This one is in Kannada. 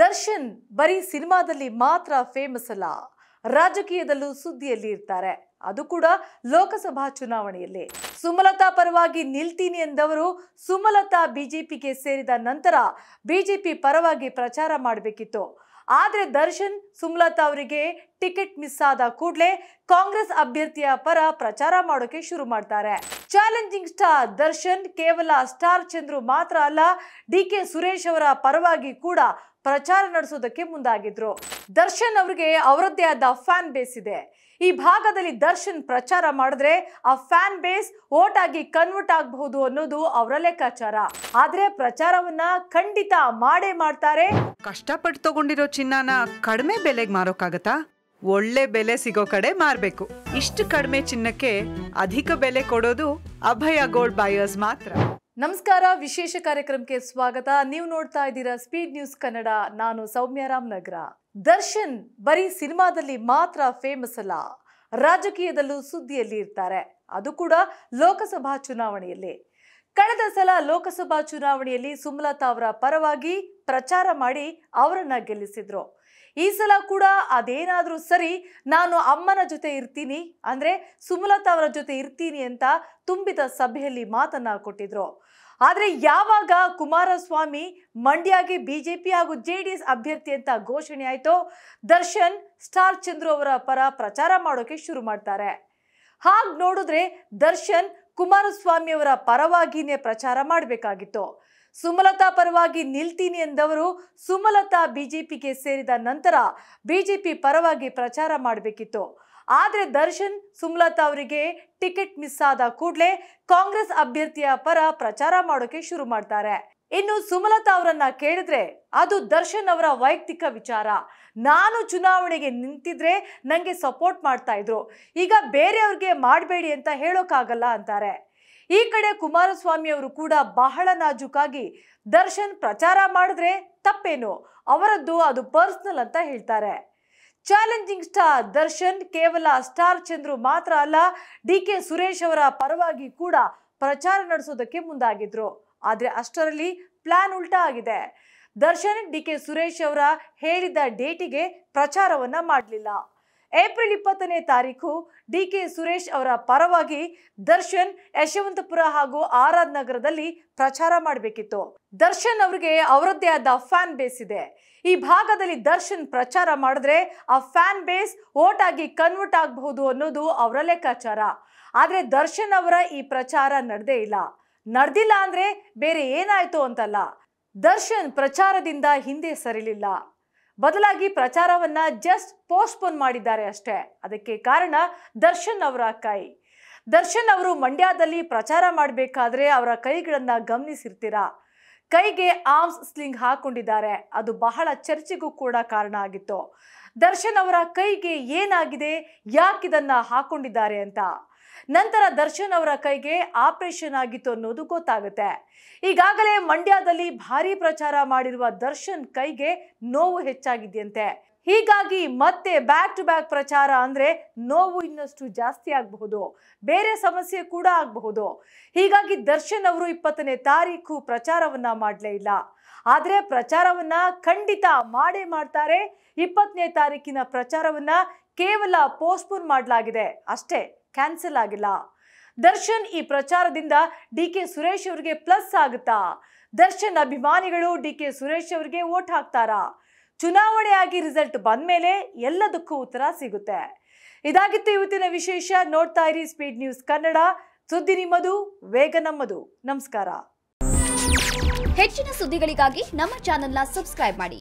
ದರ್ಶನ್ ಬರೀ ಸಿನಿಮಾದಲ್ಲಿ ಮಾತ್ರ ಫೇಮಸ್ ಅಲ್ಲ ರಾಜಕೀಯದಲ್ಲೂ ಸುದ್ದಿಯಲ್ಲಿ ಇರ್ತಾರೆ ಅದು ಕೂಡ ಲೋಕಸಭಾ ಚುನಾವಣೆಯಲ್ಲಿ ಸುಮಲತಾ ಪರವಾಗಿ ನಿಲ್ತೀನಿ ಎಂದವರು ಸುಮಲತಾ ಬಿಜೆಪಿಗೆ ಸೇರಿದ ನಂತರ ಬಿಜೆಪಿ ಪರವಾಗಿ ಪ್ರಚಾರ ಮಾಡಬೇಕಿತ್ತು ಆದರೆ ದರ್ಶನ್ ಸುಮಲತಾ ಅವರಿಗೆ ಟಿಕೆಟ್ ಮಿಸ್ ಆದ ಕೂಡಲೇ ಕಾಂಗ್ರೆಸ್ ಅಭ್ಯರ್ಥಿಯ ಪರ ಪ್ರಚಾರ ಮಾಡೋಕೆ ಶುರು ಮಾಡ್ತಾರೆ ಚಾಲೆಂಜಿಂಗ್ ಸ್ಟಾರ್ ದರ್ಶನ್ ಕೇವಲ ಸ್ಟಾರ್ ಚಂದ್ರು ಮಾತ್ರ ಅಲ್ಲ ಡಿ ಕೆ ಸುರೇಶ್ ಅವರ ಪರವಾಗಿ ಕೂಡ ಪ್ರಚಾರ ನಡೆಸೋದಕ್ಕೆ ಮುಂದಾಗಿದ್ರು ದರ್ಶನ್ ಅವರಿಗೆ ಅವರದ್ದೇ ಆದ ಫ್ಯಾನ್ ಬೇಸ್ ಇದೆ ಈ ಭಾಗದಲ್ಲಿ ದರ್ಶನ್ ಪ್ರಚಾರ ಮಾಡಿದ್ರೆ ಆ ಫ್ಯಾನ್ ಬೇಸ್ ಓಟ್ ಆಗಿ ಕನ್ವರ್ಟ್ ಆಗಬಹುದು ಅನ್ನೋದು ಅವರ ಲೆಕ್ಕಾಚಾರ ಆದ್ರೆ ಪ್ರಚಾರವನ್ನ ಖಂಡಿತ ಮಾಡೇ ಮಾಡ್ತಾರೆ ಕಷ್ಟಪಟ್ಟು ತಗೊಂಡಿರೋ ಚಿನ್ನನ ಕಡಿಮೆ ಬೆಲೆಗೆ ಮಾರೋಕ್ಕಾಗತ್ತಾ ಒಳ್ಳೆ ಬೆಲೆ ಸಿಗೋ ಕಡೆ ಮಾರ್ಬೇಕು ಇಷ್ಟು ಕಡಿಮೆ ಚಿನ್ನಕ್ಕೆ ಅಧಿಕ ಬೆಲೆ ಕೊಡೋದು ಅಭಯ ಗೋಲ್ಡ್ ಬಾಯರ್ಸ್ ಮಾತ್ರ ನಮಸ್ಕಾರ ವಿಶೇಷ ಕಾರ್ಯಕ್ರಮಕ್ಕೆ ಸ್ವಾಗತ ನೀವು ನೋಡ್ತಾ ಇದ್ದೀರಾ ಸ್ಪೀಡ್ ನ್ಯೂಸ್ ಕನ್ನಡ ನಾನು ಸೌಮ್ಯ ನಗರ ದರ್ಶನ್ ಬರೀ ಸಿನಿಮಾದಲ್ಲಿ ಮಾತ್ರ ಫೇಮಸ್ ಅಲ್ಲ ರಾಜಕೀಯದಲ್ಲೂ ಸುದ್ದಿಯಲ್ಲಿ ಇರ್ತಾರೆ ಅದು ಕೂಡ ಲೋಕಸಭಾ ಚುನಾವಣೆಯಲ್ಲಿ ಕಳೆದ ಸಲ ಲೋಕಸಭಾ ಚುನಾವಣೆಯಲ್ಲಿ ಸುಮಲತಾ ಅವರ ಪರವಾಗಿ ಪ್ರಚಾರ ಮಾಡಿ ಅವರನ್ನ ಗೆಲ್ಲಿಸಿದ್ರು ಈ ಸಲ ಕೂಡ ಅದೇನಾದರೂ ಸರಿ ನಾನು ಅಮ್ಮನ ಜೊತೆ ಇರ್ತೀನಿ ಅಂದರೆ ಸುಮಲತಾ ಅವರ ಜೊತೆ ಇರ್ತೀನಿ ಅಂತ ತುಂಬಿದ ಸಭೆಯಲ್ಲಿ ಮಾತನ್ನ ಕೊಟ್ಟಿದ್ರು ಆದರೆ ಯಾವಾಗ ಕುಮಾರಸ್ವಾಮಿ ಮಂಡ್ಯಗೆ ಬಿಜೆಪಿ ಹಾಗೂ ಜೆ ಡಿ ಎಸ್ ಅಭ್ಯರ್ಥಿ ಅಂತ ಘೋಷಣೆ ಆಯಿತೋ ದರ್ಶನ್ ಸ್ಟಾರ್ ಚಂದ್ರು ಅವರ ಪರ ಪ್ರಚಾರ ಮಾಡೋಕೆ ಶುರು ಮಾಡ್ತಾರೆ ಹಾಗೆ ನೋಡಿದ್ರೆ ದರ್ಶನ್ ಕುಮಾರಸ್ವಾಮಿ ಅವರ ಪರವಾಗಿಯೇ ಪ್ರಚಾರ ಮಾಡಬೇಕಾಗಿತ್ತು ಸುಮಲತಾ ಪರವಾಗಿ ನಿಲ್ತೀನಿ ಎಂದವರು ಸುಮಲತಾ ಬಿಜೆಪಿಗೆ ಸೇರಿದ ನಂತರ ಬಿಜೆಪಿ ಪರವಾಗಿ ಪ್ರಚಾರ ಮಾಡಬೇಕಿತ್ತು ಆದರೆ ದರ್ಶನ್ ಸುಮಲತಾ ಅವರಿಗೆ ಟಿಕೆಟ್ ಮಿಸ್ ಆದ ಕೂಡಲೇ ಕಾಂಗ್ರೆಸ್ ಅಭ್ಯರ್ಥಿಯ ಪರ ಪ್ರಚಾರ ಮಾಡೋಕೆ ಶುರು ಮಾಡ್ತಾರೆ ಇನ್ನು ಸುಮಲತಾ ಅವರನ್ನ ಕೇಳಿದ್ರೆ ಅದು ದರ್ಶನ್ ಅವರ ವೈಯಕ್ತಿಕ ವಿಚಾರ ನಾನು ಚುನಾವಣೆಗೆ ನಿಂತಿದ್ರೆ ನನಗೆ ಸಪೋರ್ಟ್ ಮಾಡ್ತಾ ಇದ್ರು ಈಗ ಬೇರೆಯವ್ರಿಗೆ ಮಾಡಬೇಡಿ ಅಂತ ಹೇಳೋಕ್ಕಾಗಲ್ಲ ಅಂತಾರೆ ಈ ಕಡೆ ಕುಮಾರಸ್ವಾಮಿ ಅವರು ಕೂಡ ಬಹಳ ನಾಜುಕಾಗಿ ದರ್ಶನ್ ಪ್ರಚಾರ ಮಾಡಿದ್ರೆ ತಪ್ಪೇನು ಅವರದ್ದು ಅದು ಪರ್ಸ್ನಲ್ ಅಂತ ಹೇಳ್ತಾರೆ ಚಾಲೆಂಜಿಂಗ್ ಸ್ಟಾರ್ ದರ್ಶನ್ ಕೇವಲ ಸ್ಟಾರ್ ಚಂದ್ರು ಮಾತ್ರ ಅಲ್ಲ ಡಿ ಕೆ ಸುರೇಶ್ ಅವರ ಪರವಾಗಿ ಕೂಡ ಪ್ರಚಾರ ನಡೆಸೋದಕ್ಕೆ ಮುಂದಾಗಿದ್ರು ಆದರೆ ಅಷ್ಟರಲ್ಲಿ ಪ್ಲಾನ್ ಉಲ್ಟಾ ಆಗಿದೆ ದರ್ಶನ್ ಡಿ ಕೆ ಸುರೇಶ್ ಅವರ ಹೇಳಿದ ಡೇಟಿಗೆ ಪ್ರಚಾರವನ್ನ ಮಾಡಲಿಲ್ಲ ಏಪ್ರಿಲ್ ಇಪ್ಪತ್ತನೇ ತಾರೀಕು ಡಿ ಕೆ ಸುರೇಶ್ ಅವರ ಪರವಾಗಿ ದರ್ಶನ್ ಯಶವಂತಪುರ ಹಾಗೂ ಆರಾದ್ ನಗರದಲ್ಲಿ ಪ್ರಚಾರ ಮಾಡಬೇಕಿತ್ತು ದರ್ಶನ್ ಅವರಿಗೆ ಅವರದ್ದೇ ಆದ ಫ್ಯಾನ್ ಬೇಸ್ ಇದೆ ಈ ಭಾಗದಲ್ಲಿ ದರ್ಶನ್ ಪ್ರಚಾರ ಮಾಡಿದ್ರೆ ಆ ಫ್ಯಾನ್ ಬೇಸ್ ಓಟ್ ಆಗಿ ಕನ್ವರ್ಟ್ ಆಗಬಹುದು ಅನ್ನೋದು ಅವರ ಲೆಕ್ಕಾಚಾರ ಆದರೆ ದರ್ಶನ್ ಅವರ ಈ ಪ್ರಚಾರ ನಡೆದೇ ಇಲ್ಲ ನಡೆದಿಲ್ಲ ಅಂದರೆ ಬೇರೆ ಏನಾಯಿತು ಅಂತಲ್ಲ ದರ್ಶನ್ ಪ್ರಚಾರದಿಂದ ಹಿಂದೆ ಸರಿಲಿಲ್ಲ ಬದಲಾಗಿ ಪ್ರಚಾರವನ್ನ ಜಸ್ಟ್ ಪೋಸ್ಟ್ಪೋನ್ ಮಾಡಿದ್ದಾರೆ ಅಷ್ಟೇ ಅದಕ್ಕೆ ಕಾರಣ ದರ್ಶನ್ ಅವರ ಕೈ ದರ್ಶನ್ ಅವರು ಮಂಡ್ಯದಲ್ಲಿ ಪ್ರಚಾರ ಮಾಡಬೇಕಾದ್ರೆ ಅವರ ಕೈಗಳನ್ನ ಗಮನಿಸಿರ್ತೀರಾ ಕೈಗೆ ಆರ್ಮ್ಸ್ ಸ್ಲಿಂಗ್ ಹಾಕೊಂಡಿದ್ದಾರೆ ಅದು ಬಹಳ ಚರ್ಚೆಗೂ ಕೂಡ ಕಾರಣ ಆಗಿತ್ತು ದರ್ಶನ್ ಅವರ ಕೈಗೆ ಏನಾಗಿದೆ ಯಾಕಿದನ್ನ ಹಾಕೊಂಡಿದ್ದಾರೆ ಅಂತ ನಂತರ ದರ್ಶನ್ ಅವರ ಕೈಗೆ ಆಪರೇಷನ್ ಆಗಿತ್ತು ಅನ್ನೋದು ಗೊತ್ತಾಗುತ್ತೆ ಈಗಾಗಲೇ ಮಂಡ್ಯದಲ್ಲಿ ಭಾರಿ ಪ್ರಚಾರ ಮಾಡಿರುವ ದರ್ಶನ್ ಕೈಗೆ ನೋವು ಹೆಚ್ಚಾಗಿದೆಯಂತೆ ಹೀಗಾಗಿ ಮತ್ತೆ ಬ್ಯಾಕ್ ಟು ಬ್ಯಾಕ್ ಪ್ರಚಾರ ಅಂದ್ರೆ ನೋವು ಇನ್ನಷ್ಟು ಜಾಸ್ತಿ ಆಗಬಹುದು ಬೇರೆ ಸಮಸ್ಯೆ ಕೂಡ ಆಗಬಹುದು ಹೀಗಾಗಿ ದರ್ಶನ್ ಅವರು ಇಪ್ಪತ್ತನೇ ತಾರೀಕು ಪ್ರಚಾರವನ್ನ ಮಾಡಲೇ ಇಲ್ಲ ಆದರೆ ಪ್ರಚಾರವನ್ನ ಖಂಡಿತ ಮಾಡೇ ಮಾಡ್ತಾರೆ ಇಪ್ಪತ್ತನೇ ತಾರೀಕಿನ ಪ್ರಚಾರವನ್ನ ಕೇವಲ ಪೋಸ್ಟ್ಪೋನ್ ಮಾಡಲಾಗಿದೆ ಅಷ್ಟೇ ಕ್ಯಾನ್ಸಲ್ ಆಗಿಲ್ಲ ದರ್ಶನ್ ಈ ಪ್ರಚಾರದಿಂದ ಡಿ ಕೆ ಸುರೇಶ್ ಅವರಿಗೆ ಪ್ಲಸ್ ಆಗುತ್ತಾ ದರ್ಶನ್ ಅಭಿಮಾನಿಗಳು ಡಿ ಕೆ ಸುರೇಶ್ ಅವರಿಗೆ ಓಟ್ ಹಾಕ್ತಾರಾ ಚುನಾವಣೆಯಾಗಿ ರಿಸಲ್ಟ್ ಬಂದ ಮೇಲೆ ಎಲ್ಲದಕ್ಕೂ ಉತ್ತರ ಸಿಗುತ್ತೆ ಇದಾಗಿತ್ತು ಇವತ್ತಿನ ವಿಶೇಷ ನೋಡ್ತಾ ಇರಿ ಸ್ಪೀಡ್ ನ್ಯೂಸ್ ಕನ್ನಡ ಸುದ್ದಿ ನಿಮ್ಮದು ವೇಗ ನಮ್ಮದು ನಮಸ್ಕಾರ ಹೆಚ್ಚಿನ ಸುದ್ದಿಗಳಿಗಾಗಿ ನಮ್ಮ ಚಾನೆಲ್ನ ಸಬ್ಸ್ಕ್ರೈಬ್ ಮಾಡಿ